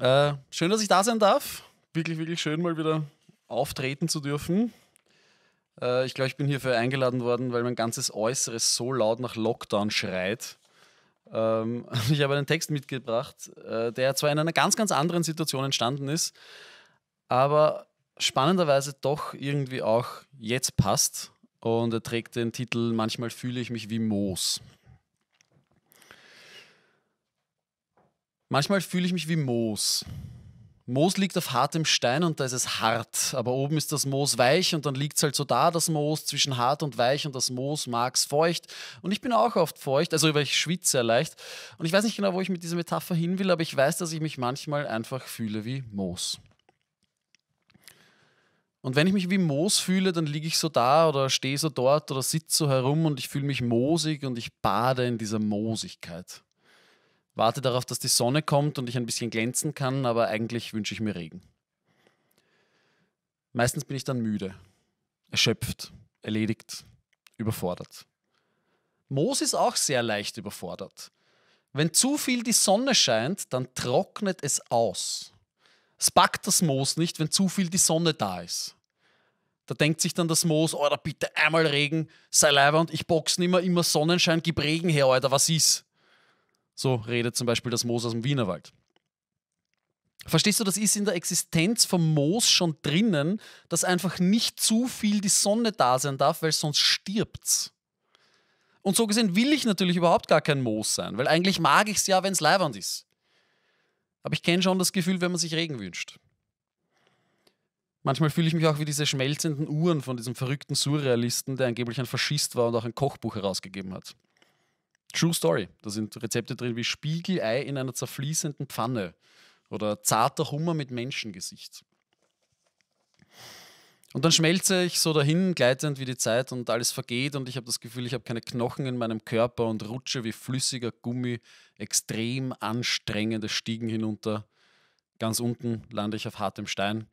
Äh, schön, dass ich da sein darf. Wirklich, wirklich schön, mal wieder auftreten zu dürfen. Äh, ich glaube, ich bin hierfür eingeladen worden, weil mein ganzes Äußeres so laut nach Lockdown schreit. Ähm, ich habe einen Text mitgebracht, äh, der zwar in einer ganz, ganz anderen Situation entstanden ist, aber spannenderweise doch irgendwie auch jetzt passt. Und er trägt den Titel Manchmal fühle ich mich wie Moos. Manchmal fühle ich mich wie Moos. Moos liegt auf hartem Stein und da ist es hart, aber oben ist das Moos weich und dann liegt es halt so da, das Moos zwischen hart und weich und das Moos mag es feucht. Und ich bin auch oft feucht, also weil ich schwitze sehr leicht. Und ich weiß nicht genau, wo ich mit dieser Metapher hin will, aber ich weiß, dass ich mich manchmal einfach fühle wie Moos. Und wenn ich mich wie Moos fühle, dann liege ich so da oder stehe so dort oder sitze so herum und ich fühle mich moosig und ich bade in dieser Moosigkeit warte darauf, dass die Sonne kommt und ich ein bisschen glänzen kann, aber eigentlich wünsche ich mir Regen. Meistens bin ich dann müde, erschöpft, erledigt, überfordert. Moos ist auch sehr leicht überfordert. Wenn zu viel die Sonne scheint, dann trocknet es aus. Es packt das Moos nicht, wenn zu viel die Sonne da ist. Da denkt sich dann das Moos, oder bitte einmal Regen, sei leiber und ich box nimmer, immer Sonnenschein, gib Regen her, Alter, was ist? So redet zum Beispiel das Moos aus dem Wienerwald. Verstehst du, das ist in der Existenz vom Moos schon drinnen, dass einfach nicht zu viel die Sonne da sein darf, weil sonst stirbt's. Und so gesehen will ich natürlich überhaupt gar kein Moos sein, weil eigentlich mag ich es ja, wenn es leibernd ist. Aber ich kenne schon das Gefühl, wenn man sich Regen wünscht. Manchmal fühle ich mich auch wie diese schmelzenden Uhren von diesem verrückten Surrealisten, der angeblich ein Faschist war und auch ein Kochbuch herausgegeben hat. True Story. Da sind Rezepte drin wie Spiegelei in einer zerfließenden Pfanne oder zarter Hummer mit Menschengesicht. Und dann schmelze ich so dahin, gleitend wie die Zeit und alles vergeht und ich habe das Gefühl, ich habe keine Knochen in meinem Körper und rutsche wie flüssiger Gummi extrem anstrengende Stiegen hinunter. Ganz unten lande ich auf hartem Stein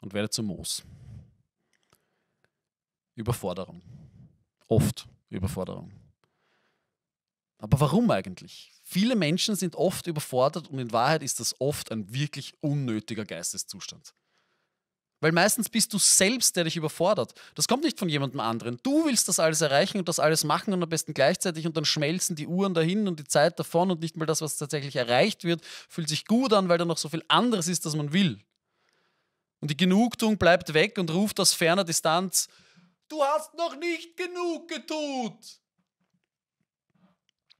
und werde zu Moos. Überforderung. Oft Überforderung. Aber warum eigentlich? Viele Menschen sind oft überfordert und in Wahrheit ist das oft ein wirklich unnötiger Geisteszustand. Weil meistens bist du selbst, der dich überfordert. Das kommt nicht von jemandem anderen. Du willst das alles erreichen und das alles machen und am besten gleichzeitig und dann schmelzen die Uhren dahin und die Zeit davon und nicht mal das, was tatsächlich erreicht wird, fühlt sich gut an, weil da noch so viel anderes ist, das man will. Und die Genugtuung bleibt weg und ruft aus ferner Distanz: Du hast noch nicht genug getut!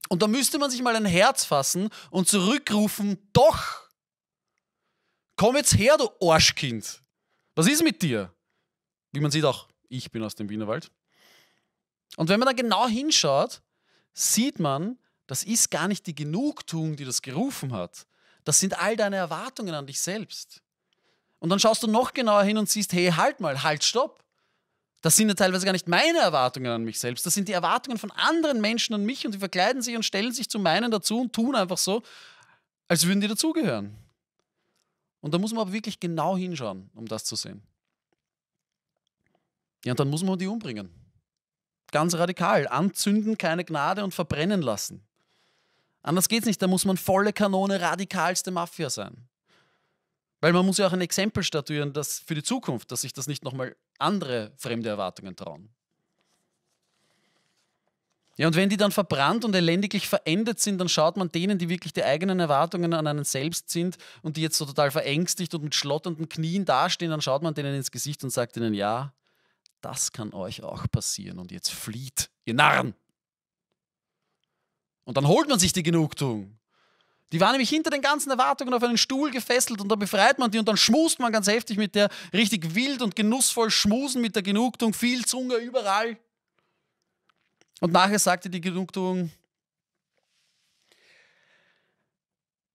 Und da müsste man sich mal ein Herz fassen und zurückrufen, doch, komm jetzt her, du Arschkind. Was ist mit dir? Wie man sieht, auch ich bin aus dem Wienerwald. Und wenn man da genau hinschaut, sieht man, das ist gar nicht die Genugtuung, die das gerufen hat. Das sind all deine Erwartungen an dich selbst. Und dann schaust du noch genauer hin und siehst, hey, halt mal, halt, stopp. Das sind ja teilweise gar nicht meine Erwartungen an mich selbst. Das sind die Erwartungen von anderen Menschen an mich und die verkleiden sich und stellen sich zu meinen dazu und tun einfach so, als würden die dazugehören. Und da muss man aber wirklich genau hinschauen, um das zu sehen. Ja, und dann muss man die umbringen. Ganz radikal. Anzünden, keine Gnade und verbrennen lassen. Anders geht's nicht. Da muss man volle Kanone radikalste Mafia sein. Weil man muss ja auch ein Exempel statuieren dass für die Zukunft, dass sich das nicht nochmal andere fremde Erwartungen trauen. Ja, und wenn die dann verbrannt und elendiglich verendet sind, dann schaut man denen, die wirklich die eigenen Erwartungen an einen selbst sind und die jetzt so total verängstigt und mit schlotternden Knien dastehen, dann schaut man denen ins Gesicht und sagt ihnen, ja, das kann euch auch passieren und jetzt flieht, ihr Narren. Und dann holt man sich die Genugtuung. Die war nämlich hinter den ganzen Erwartungen auf einen Stuhl gefesselt und da befreit man die und dann schmust man ganz heftig mit der richtig wild und genussvoll schmusen mit der Genugtuung, viel Zunge überall. Und nachher sagte die Genugtuung,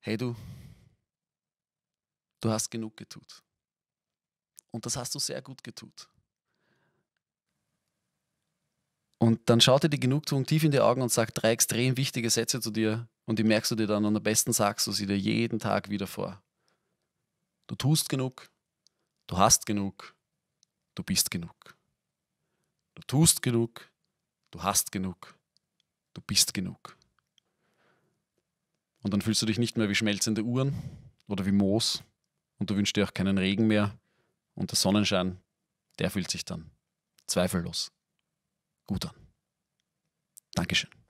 hey du, du hast genug getut. Und das hast du sehr gut getut. Und dann schaute die Genugtuung tief in die Augen und sagt drei extrem wichtige Sätze zu dir, und die merkst du dir dann und am besten sagst du sie dir jeden Tag wieder vor. Du tust genug, du hast genug, du bist genug. Du tust genug, du hast genug, du bist genug. Und dann fühlst du dich nicht mehr wie schmelzende Uhren oder wie Moos und du wünschst dir auch keinen Regen mehr und der Sonnenschein, der fühlt sich dann zweifellos gut an. Dankeschön.